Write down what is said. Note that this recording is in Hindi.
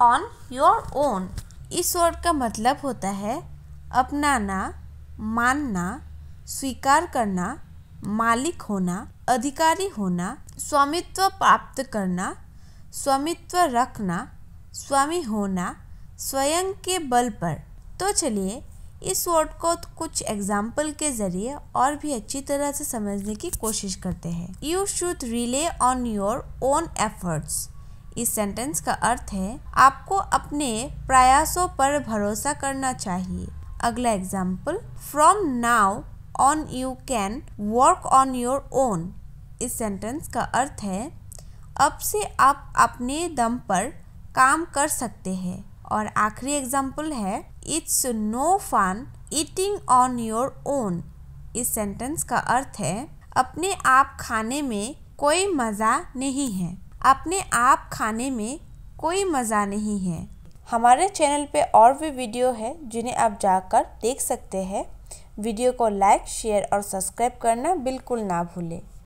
ऑन योर ओन इस वर्ड का मतलब होता है अपनाना मानना स्वीकार करना मालिक होना अधिकारी होना स्वामित्व प्राप्त करना स्वामित्व रखना स्वामी होना स्वयं के बल पर तो चलिए इस वर्ड को कुछ एग्जाम्पल के ज़रिए और भी अच्छी तरह से समझने की कोशिश करते हैं you should rely on your own efforts इस सेंटेंस का अर्थ है आपको अपने प्रयासों पर भरोसा करना चाहिए अगला example from now on you can work on your own इस सेंटेंस का अर्थ है अब से आप अपने दम पर काम कर सकते हैं और आखिरी एग्जाम्पल है it's no fun eating on your own इस सेंटेंस का अर्थ है अपने आप खाने में कोई मज़ा नहीं है अपने आप खाने में कोई मज़ा नहीं है हमारे चैनल पे और भी वीडियो है जिन्हें आप जाकर देख सकते हैं वीडियो को लाइक शेयर और सब्सक्राइब करना बिल्कुल ना भूलें